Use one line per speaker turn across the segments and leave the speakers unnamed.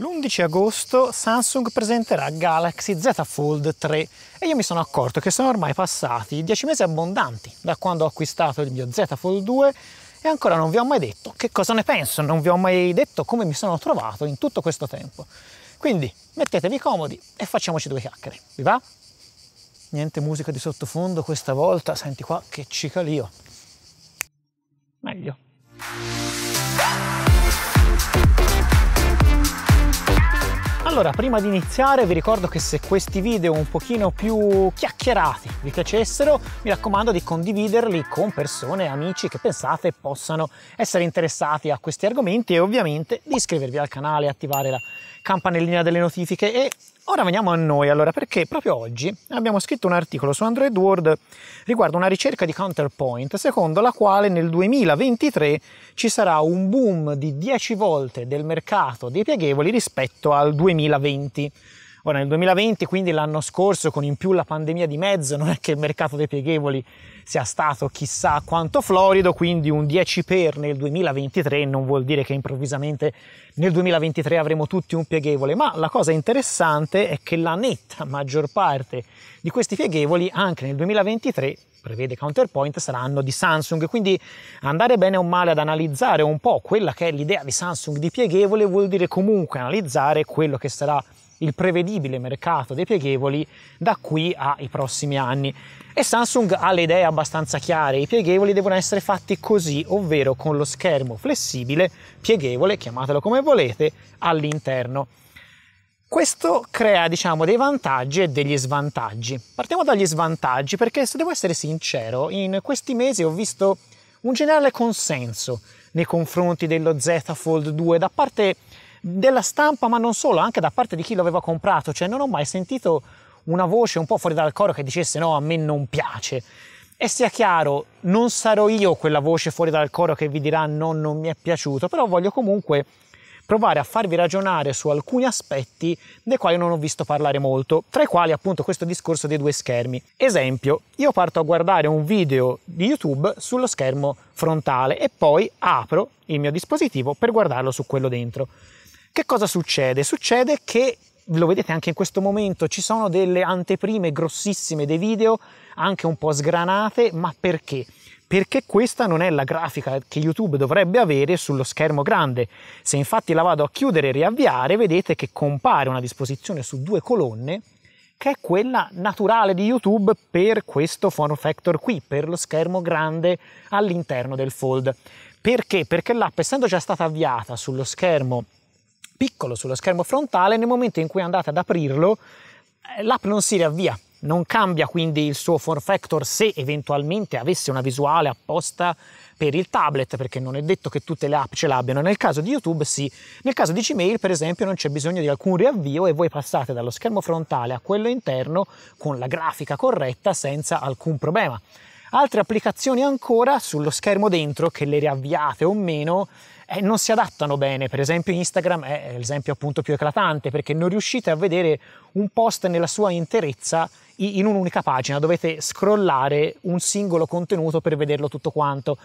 L'11 agosto Samsung presenterà Galaxy Z Fold 3 e io mi sono accorto che sono ormai passati 10 mesi abbondanti da quando ho acquistato il mio Z Fold 2 e ancora non vi ho mai detto che cosa ne penso, non vi ho mai detto come mi sono trovato in tutto questo tempo. Quindi mettetevi comodi e facciamoci due chiacchiere, vi va? Niente musica di sottofondo questa volta, senti qua che cicalio. Meglio. Allora, prima di iniziare vi ricordo che se questi video un pochino più chiacchierati vi piacessero, mi raccomando di condividerli con persone, amici che pensate possano essere interessati a questi argomenti e ovviamente di iscrivervi al canale, attivare la campanellina delle notifiche e Ora veniamo a noi, allora, perché proprio oggi abbiamo scritto un articolo su Android World riguardo una ricerca di Counterpoint, secondo la quale nel 2023 ci sarà un boom di 10 volte del mercato dei pieghevoli rispetto al 2020. Ora nel 2020, quindi l'anno scorso, con in più la pandemia di mezzo, non è che il mercato dei pieghevoli sia stato chissà quanto florido, quindi un 10 per nel 2023 non vuol dire che improvvisamente nel 2023 avremo tutti un pieghevole, ma la cosa interessante è che la netta maggior parte di questi pieghevoli anche nel 2023 prevede Counterpoint saranno di Samsung. Quindi andare bene o male ad analizzare un po' quella che è l'idea di Samsung di pieghevole vuol dire comunque analizzare quello che sarà il prevedibile mercato dei pieghevoli da qui ai prossimi anni. E Samsung ha le idee abbastanza chiare, i pieghevoli devono essere fatti così, ovvero con lo schermo flessibile, pieghevole, chiamatelo come volete, all'interno. Questo crea, diciamo, dei vantaggi e degli svantaggi. Partiamo dagli svantaggi perché, se devo essere sincero, in questi mesi ho visto un generale consenso nei confronti dello Z Fold 2 da parte della stampa, ma non solo, anche da parte di chi lo aveva comprato, cioè non ho mai sentito una voce un po' fuori dal coro che dicesse no, a me non piace. E sia chiaro, non sarò io quella voce fuori dal coro che vi dirà no, non mi è piaciuto, però voglio comunque provare a farvi ragionare su alcuni aspetti dei quali non ho visto parlare molto, tra i quali appunto questo discorso dei due schermi. Esempio, io parto a guardare un video di YouTube sullo schermo frontale e poi apro il mio dispositivo per guardarlo su quello dentro. Che cosa succede? Succede che lo vedete anche in questo momento, ci sono delle anteprime grossissime dei video, anche un po' sgranate, ma perché? Perché questa non è la grafica che YouTube dovrebbe avere sullo schermo grande. Se infatti la vado a chiudere e riavviare, vedete che compare una disposizione su due colonne che è quella naturale di YouTube per questo form factor qui, per lo schermo grande all'interno del fold. Perché? Perché l'app essendo già stata avviata sullo schermo piccolo sullo schermo frontale, nel momento in cui andate ad aprirlo eh, l'app non si riavvia, non cambia quindi il suo form factor se eventualmente avesse una visuale apposta per il tablet, perché non è detto che tutte le app ce l'abbiano. Nel caso di YouTube sì, nel caso di Gmail per esempio non c'è bisogno di alcun riavvio e voi passate dallo schermo frontale a quello interno con la grafica corretta senza alcun problema. Altre applicazioni ancora sullo schermo dentro, che le riavviate o meno, eh, non si adattano bene. Per esempio Instagram è l'esempio appunto più eclatante perché non riuscite a vedere un post nella sua interezza in un'unica pagina, dovete scrollare un singolo contenuto per vederlo tutto quanto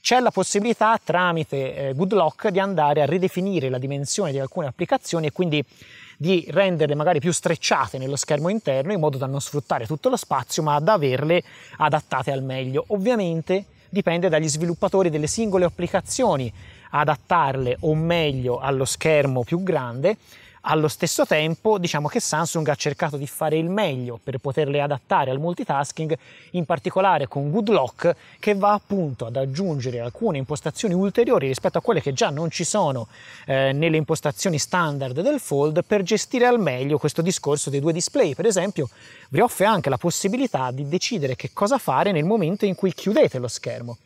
c'è la possibilità tramite eh, Goodlock di andare a ridefinire la dimensione di alcune applicazioni e quindi di renderle magari più strecciate nello schermo interno in modo da non sfruttare tutto lo spazio ma ad averle adattate al meglio. Ovviamente dipende dagli sviluppatori delle singole applicazioni adattarle o meglio allo schermo più grande allo stesso tempo diciamo che Samsung ha cercato di fare il meglio per poterle adattare al multitasking, in particolare con Good Lock che va appunto ad aggiungere alcune impostazioni ulteriori rispetto a quelle che già non ci sono eh, nelle impostazioni standard del Fold per gestire al meglio questo discorso dei due display. Per esempio vi offre anche la possibilità di decidere che cosa fare nel momento in cui chiudete lo schermo.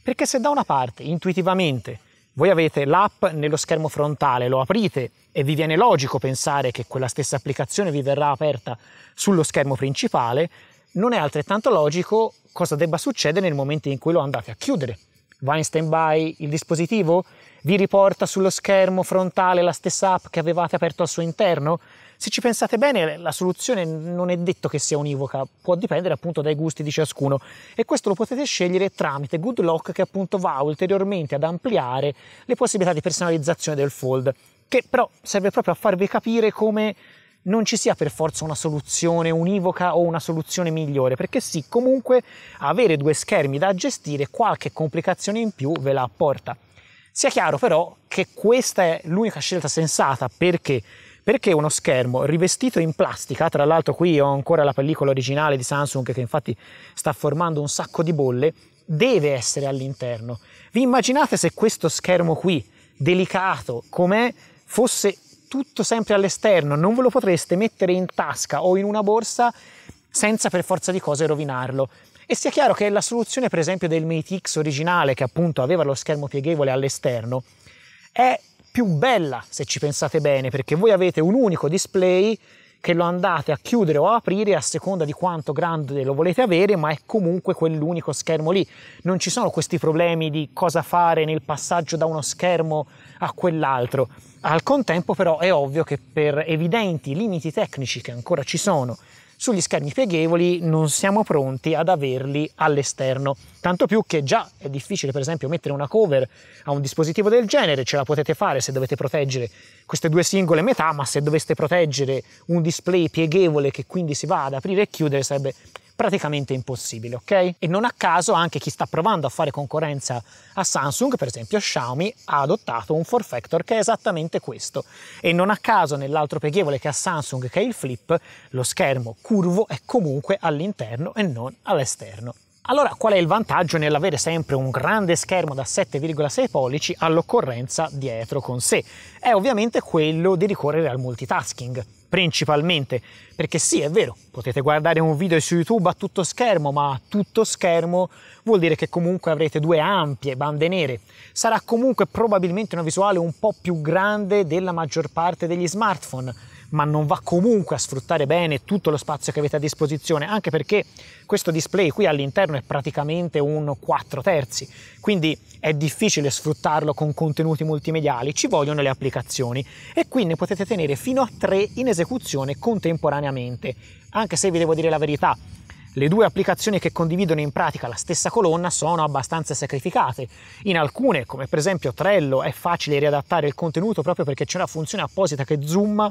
Perché se da una parte intuitivamente voi avete l'app nello schermo frontale, lo aprite e vi viene logico pensare che quella stessa applicazione vi verrà aperta sullo schermo principale, non è altrettanto logico cosa debba succedere nel momento in cui lo andate a chiudere. Va in stand-by il dispositivo? Vi riporta sullo schermo frontale la stessa app che avevate aperto al suo interno? Se ci pensate bene, la soluzione non è detto che sia univoca, può dipendere appunto dai gusti di ciascuno e questo lo potete scegliere tramite Goodlock, che appunto va ulteriormente ad ampliare le possibilità di personalizzazione del fold, che però serve proprio a farvi capire come non ci sia per forza una soluzione univoca o una soluzione migliore, perché sì, comunque avere due schermi da gestire qualche complicazione in più ve la apporta. Sia chiaro però che questa è l'unica scelta sensata perché perché uno schermo rivestito in plastica, tra l'altro qui ho ancora la pellicola originale di Samsung che infatti sta formando un sacco di bolle, deve essere all'interno. Vi immaginate se questo schermo qui, delicato com'è, fosse tutto sempre all'esterno, non ve lo potreste mettere in tasca o in una borsa senza per forza di cose rovinarlo. E sia chiaro che la soluzione per esempio del Mate X originale, che appunto aveva lo schermo pieghevole all'esterno, è più bella se ci pensate bene, perché voi avete un unico display che lo andate a chiudere o aprire a seconda di quanto grande lo volete avere, ma è comunque quell'unico schermo lì. Non ci sono questi problemi di cosa fare nel passaggio da uno schermo a quell'altro. Al contempo però è ovvio che per evidenti limiti tecnici che ancora ci sono sugli schermi pieghevoli non siamo pronti ad averli all'esterno. Tanto più che già è difficile, per esempio, mettere una cover a un dispositivo del genere, ce la potete fare se dovete proteggere queste due singole metà, ma se doveste proteggere un display pieghevole che quindi si va ad aprire e chiudere sarebbe praticamente impossibile, ok? E non a caso anche chi sta provando a fare concorrenza a Samsung, per esempio Xiaomi, ha adottato un form factor che è esattamente questo. E non a caso nell'altro pieghevole che ha Samsung, che è il Flip, lo schermo curvo è comunque all'interno e non all'esterno. Allora, qual è il vantaggio nell'avere sempre un grande schermo da 7,6 pollici all'occorrenza dietro con sé? È ovviamente quello di ricorrere al multitasking principalmente, perché sì, è vero, potete guardare un video su YouTube a tutto schermo, ma a tutto schermo vuol dire che comunque avrete due ampie bande nere. Sarà comunque probabilmente una visuale un po' più grande della maggior parte degli smartphone ma non va comunque a sfruttare bene tutto lo spazio che avete a disposizione, anche perché questo display qui all'interno è praticamente un 4 terzi, quindi è difficile sfruttarlo con contenuti multimediali, ci vogliono le applicazioni e qui ne potete tenere fino a 3 in esecuzione contemporaneamente, anche se vi devo dire la verità, le due applicazioni che condividono in pratica la stessa colonna sono abbastanza sacrificate. In alcune, come per esempio Trello, è facile riadattare il contenuto proprio perché c'è una funzione apposita che zoom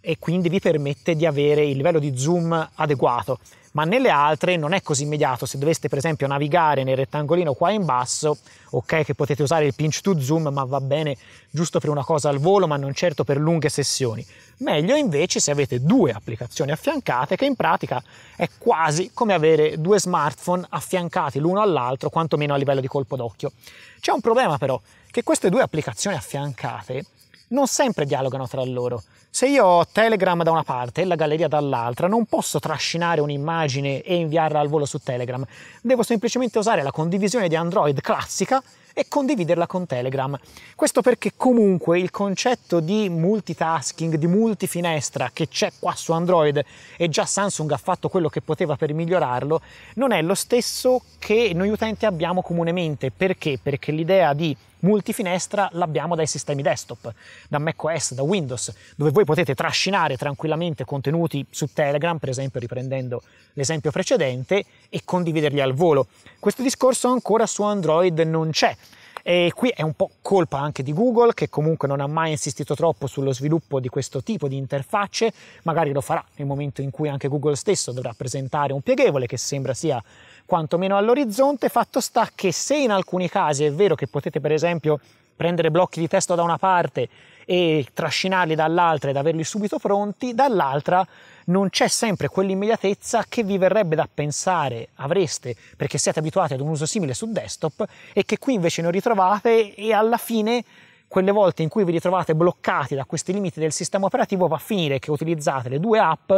e quindi vi permette di avere il livello di zoom adeguato, ma nelle altre non è così immediato, se doveste per esempio navigare nel rettangolino qua in basso, ok che potete usare il pinch to zoom, ma va bene giusto per una cosa al volo, ma non certo per lunghe sessioni. Meglio invece se avete due applicazioni affiancate, che in pratica è quasi come avere due smartphone affiancati l'uno all'altro, quantomeno a livello di colpo d'occhio. C'è un problema però, che queste due applicazioni affiancate non sempre dialogano tra loro. Se io ho Telegram da una parte e la galleria dall'altra, non posso trascinare un'immagine e inviarla al volo su Telegram. Devo semplicemente usare la condivisione di Android classica e condividerla con Telegram. Questo perché comunque il concetto di multitasking, di multifinestra che c'è qua su Android e già Samsung ha fatto quello che poteva per migliorarlo, non è lo stesso che noi utenti abbiamo comunemente. Perché? Perché l'idea di multifinestra l'abbiamo dai sistemi desktop, da macOS, da Windows, dove voi potete trascinare tranquillamente contenuti su Telegram, per esempio riprendendo l'esempio precedente, e condividerli al volo. Questo discorso ancora su Android non c'è, e qui è un po' colpa anche di Google che comunque non ha mai insistito troppo sullo sviluppo di questo tipo di interfacce, magari lo farà nel momento in cui anche Google stesso dovrà presentare un pieghevole che sembra sia quantomeno all'orizzonte, fatto sta che se in alcuni casi è vero che potete per esempio prendere blocchi di testo da una parte e trascinarli dall'altra ed averli subito pronti, dall'altra non c'è sempre quell'immediatezza che vi verrebbe da pensare avreste perché siete abituati ad un uso simile su desktop e che qui invece non ritrovate e alla fine quelle volte in cui vi ritrovate bloccati da questi limiti del sistema operativo va a finire che utilizzate le due app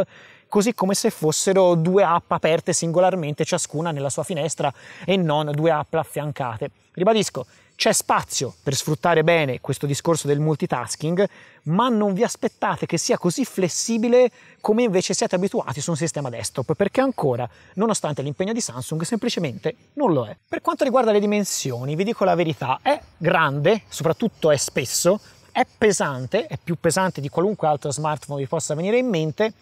così come se fossero due app aperte singolarmente ciascuna nella sua finestra e non due app affiancate. Ribadisco, c'è spazio per sfruttare bene questo discorso del multitasking, ma non vi aspettate che sia così flessibile come invece siete abituati su un sistema desktop, perché ancora, nonostante l'impegno di Samsung, semplicemente non lo è. Per quanto riguarda le dimensioni, vi dico la verità, è grande, soprattutto è spesso, è pesante, è più pesante di qualunque altro smartphone vi possa venire in mente,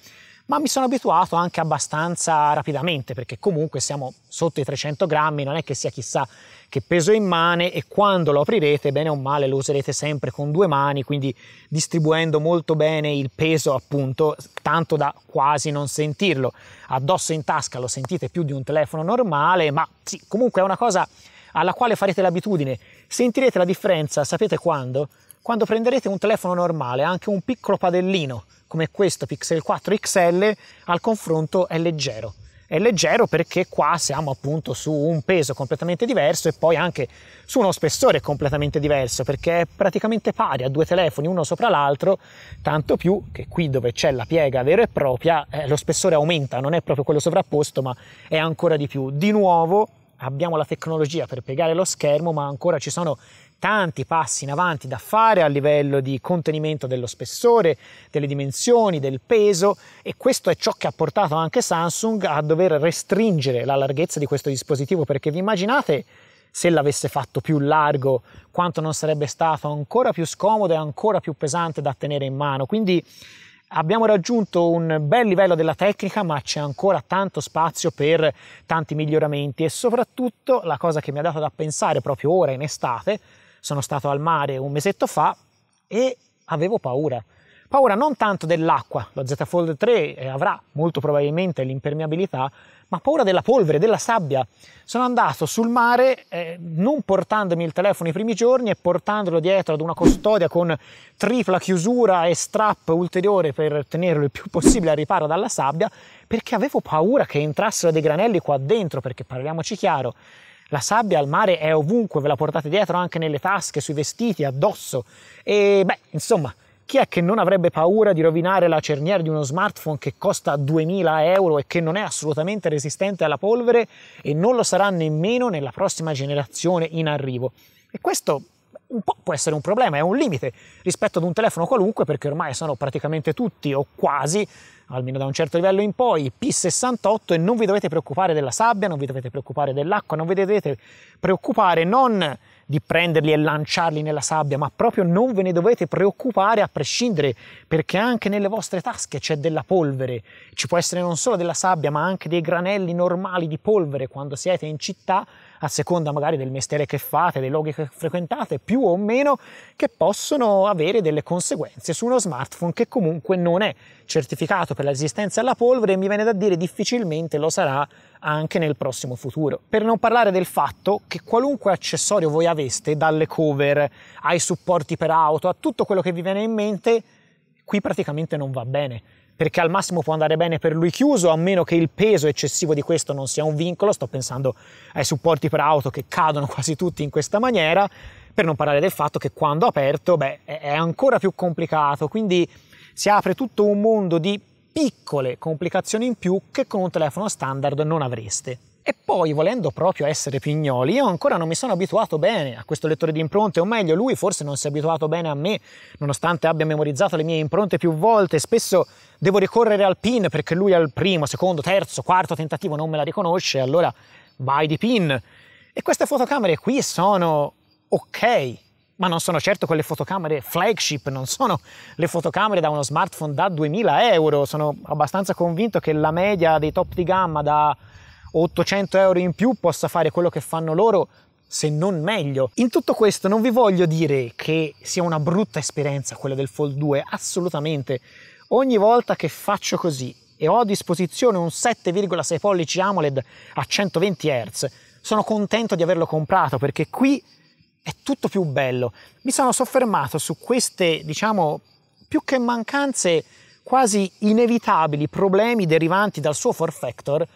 ma mi sono abituato anche abbastanza rapidamente perché comunque siamo sotto i 300 grammi, non è che sia chissà che peso immane e quando lo aprirete, bene o male, lo userete sempre con due mani, quindi distribuendo molto bene il peso appunto, tanto da quasi non sentirlo. Addosso in tasca lo sentite più di un telefono normale, ma sì, comunque è una cosa alla quale farete l'abitudine. Sentirete la differenza, sapete quando? Quando prenderete un telefono normale, anche un piccolo padellino come questo Pixel 4 XL, al confronto è leggero è leggero perché qua siamo appunto su un peso completamente diverso e poi anche su uno spessore completamente diverso perché è praticamente pari a due telefoni uno sopra l'altro, tanto più che qui dove c'è la piega vera e propria eh, lo spessore aumenta, non è proprio quello sovrapposto ma è ancora di più. Di nuovo abbiamo la tecnologia per piegare lo schermo ma ancora ci sono tanti passi in avanti da fare a livello di contenimento dello spessore, delle dimensioni, del peso e questo è ciò che ha portato anche Samsung a dover restringere la larghezza di questo dispositivo perché vi immaginate se l'avesse fatto più largo quanto non sarebbe stato ancora più scomodo e ancora più pesante da tenere in mano. Quindi abbiamo raggiunto un bel livello della tecnica, ma c'è ancora tanto spazio per tanti miglioramenti e soprattutto la cosa che mi ha dato da pensare proprio ora in estate sono stato al mare un mesetto fa e avevo paura. Paura non tanto dell'acqua, la Z Fold 3 eh, avrà molto probabilmente l'impermeabilità, ma paura della polvere, della sabbia. Sono andato sul mare eh, non portandomi il telefono i primi giorni e portandolo dietro ad una custodia con tripla chiusura e strap ulteriore per tenerlo il più possibile a riparo dalla sabbia, perché avevo paura che entrassero dei granelli qua dentro, perché parliamoci chiaro, la sabbia al mare è ovunque, ve la portate dietro anche nelle tasche, sui vestiti, addosso. E beh, insomma, chi è che non avrebbe paura di rovinare la cerniera di uno smartphone che costa 2000 euro e che non è assolutamente resistente alla polvere e non lo sarà nemmeno nella prossima generazione in arrivo? E questo un po' può essere un problema, è un limite rispetto ad un telefono qualunque perché ormai sono praticamente tutti o quasi, almeno da un certo livello in poi, P68 e non vi dovete preoccupare della sabbia, non vi dovete preoccupare dell'acqua, non vi dovete preoccupare non di prenderli e lanciarli nella sabbia, ma proprio non ve ne dovete preoccupare a prescindere perché anche nelle vostre tasche c'è della polvere, ci può essere non solo della sabbia ma anche dei granelli normali di polvere quando siete in città a seconda magari del mestiere che fate, dei luoghi che frequentate, più o meno, che possono avere delle conseguenze su uno smartphone che comunque non è certificato per la resistenza alla polvere e mi viene da dire difficilmente lo sarà anche nel prossimo futuro. Per non parlare del fatto che qualunque accessorio voi aveste, dalle cover ai supporti per auto, a tutto quello che vi viene in mente, qui praticamente non va bene perché al massimo può andare bene per lui chiuso, a meno che il peso eccessivo di questo non sia un vincolo, sto pensando ai supporti per auto che cadono quasi tutti in questa maniera, per non parlare del fatto che quando aperto beh, è ancora più complicato, quindi si apre tutto un mondo di piccole complicazioni in più che con un telefono standard non avreste. E poi, volendo proprio essere pignoli, io ancora non mi sono abituato bene a questo lettore di impronte, o meglio, lui forse non si è abituato bene a me, nonostante abbia memorizzato le mie impronte più volte. Spesso devo ricorrere al PIN perché lui al primo, secondo, terzo, quarto tentativo non me la riconosce, allora vai di PIN. E queste fotocamere qui sono ok, ma non sono certo quelle fotocamere flagship, non sono le fotocamere da uno smartphone da 2000 euro. Sono abbastanza convinto che la media dei top di gamma da 800 euro in più possa fare quello che fanno loro se non meglio. In tutto questo non vi voglio dire che sia una brutta esperienza quella del Fold 2, assolutamente. Ogni volta che faccio così e ho a disposizione un 7,6 pollici AMOLED a 120 Hz, sono contento di averlo comprato perché qui è tutto più bello. Mi sono soffermato su queste, diciamo, più che mancanze quasi inevitabili problemi derivanti dal suo 4 factor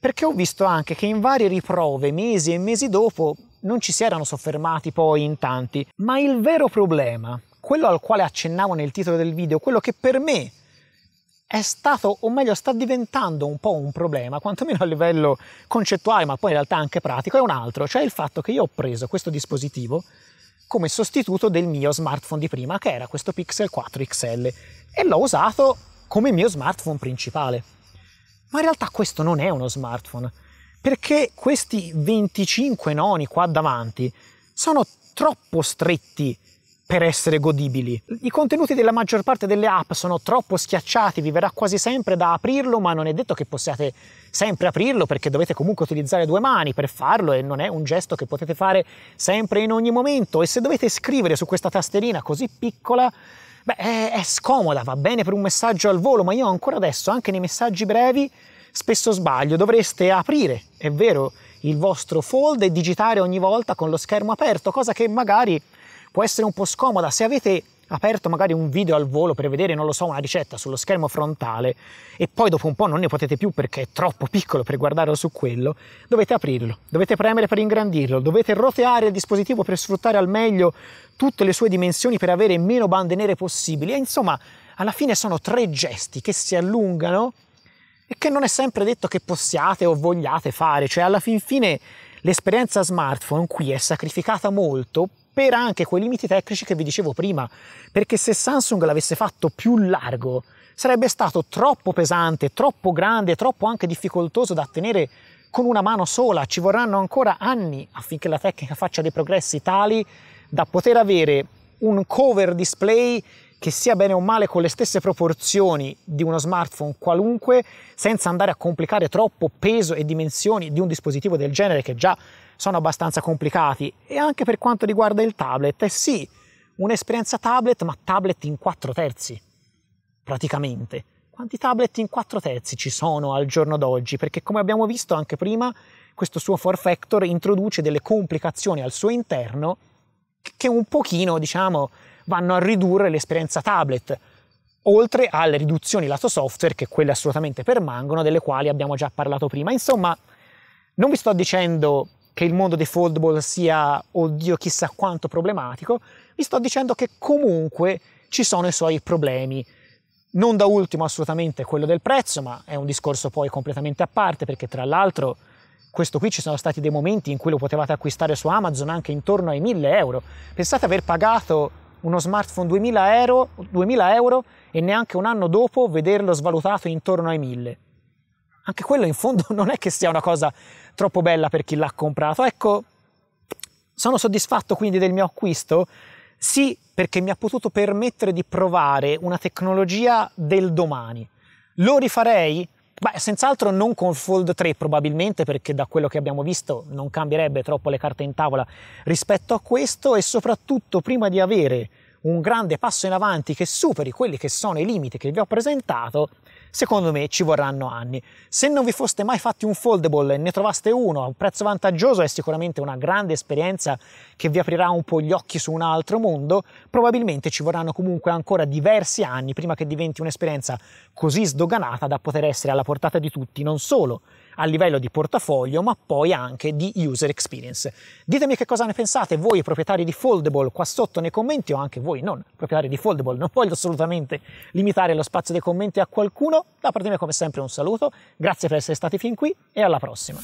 perché ho visto anche che in varie riprove, mesi e mesi dopo, non ci si erano soffermati poi in tanti, ma il vero problema, quello al quale accennavo nel titolo del video, quello che per me è stato, o meglio, sta diventando un po' un problema, quantomeno a livello concettuale, ma poi in realtà anche pratico, è un altro, cioè il fatto che io ho preso questo dispositivo come sostituto del mio smartphone di prima, che era questo Pixel 4 XL, e l'ho usato come mio smartphone principale. Ma in realtà questo non è uno smartphone, perché questi 25 noni qua davanti sono troppo stretti per essere godibili. I contenuti della maggior parte delle app sono troppo schiacciati, vi verrà quasi sempre da aprirlo, ma non è detto che possiate sempre aprirlo perché dovete comunque utilizzare due mani per farlo e non è un gesto che potete fare sempre in ogni momento e se dovete scrivere su questa tasterina così piccola Beh, è, è scomoda, va bene per un messaggio al volo, ma io ancora adesso, anche nei messaggi brevi, spesso sbaglio. Dovreste aprire, è vero, il vostro fold e digitare ogni volta con lo schermo aperto, cosa che magari può essere un po' scomoda. Se avete aperto magari un video al volo per vedere, non lo so, una ricetta sullo schermo frontale e poi dopo un po' non ne potete più perché è troppo piccolo per guardarlo su quello, dovete aprirlo, dovete premere per ingrandirlo, dovete roteare il dispositivo per sfruttare al meglio tutte le sue dimensioni per avere meno bande nere possibili. E insomma, alla fine sono tre gesti che si allungano e che non è sempre detto che possiate o vogliate fare, cioè alla fin fine l'esperienza smartphone qui è sacrificata molto supera anche quei limiti tecnici che vi dicevo prima, perché se Samsung l'avesse fatto più largo sarebbe stato troppo pesante, troppo grande, troppo anche difficoltoso da tenere con una mano sola, ci vorranno ancora anni affinché la tecnica faccia dei progressi tali da poter avere un cover display che sia bene o male con le stesse proporzioni di uno smartphone qualunque, senza andare a complicare troppo peso e dimensioni di un dispositivo del genere che già sono abbastanza complicati. E anche per quanto riguarda il tablet, eh sì, un'esperienza tablet, ma tablet in 4 terzi, praticamente. Quanti tablet in 4 terzi ci sono al giorno d'oggi? Perché come abbiamo visto anche prima, questo suo form factor introduce delle complicazioni al suo interno che un pochino, diciamo, vanno a ridurre l'esperienza tablet, oltre alle riduzioni lato software, che quelle assolutamente permangono, delle quali abbiamo già parlato prima. Insomma, non vi sto dicendo che il mondo dei foldball sia, oddio, chissà quanto problematico, vi sto dicendo che comunque ci sono i suoi problemi. Non da ultimo assolutamente quello del prezzo, ma è un discorso poi completamente a parte, perché tra l'altro questo qui ci sono stati dei momenti in cui lo potevate acquistare su Amazon anche intorno ai 1000 euro. Pensate aver pagato uno smartphone 2000 euro, 2000 euro e neanche un anno dopo vederlo svalutato intorno ai 1000. Anche quello in fondo non è che sia una cosa troppo bella per chi l'ha comprato. Ecco, sono soddisfatto quindi del mio acquisto? Sì, perché mi ha potuto permettere di provare una tecnologia del domani. Lo rifarei? Beh, senz'altro non con Fold 3 probabilmente perché da quello che abbiamo visto non cambierebbe troppo le carte in tavola rispetto a questo e soprattutto prima di avere un grande passo in avanti che superi quelli che sono i limiti che vi ho presentato, secondo me ci vorranno anni. Se non vi foste mai fatti un foldable e ne trovaste uno a un prezzo vantaggioso, è sicuramente una grande esperienza che vi aprirà un po' gli occhi su un altro mondo, probabilmente ci vorranno comunque ancora diversi anni prima che diventi un'esperienza così sdoganata da poter essere alla portata di tutti, non solo a livello di portafoglio, ma poi anche di user experience. Ditemi che cosa ne pensate voi proprietari di Foldable qua sotto nei commenti o anche voi non proprietari di Foldable, non voglio assolutamente limitare lo spazio dei commenti a qualcuno. Da parte mia come sempre un saluto, grazie per essere stati fin qui e alla prossima.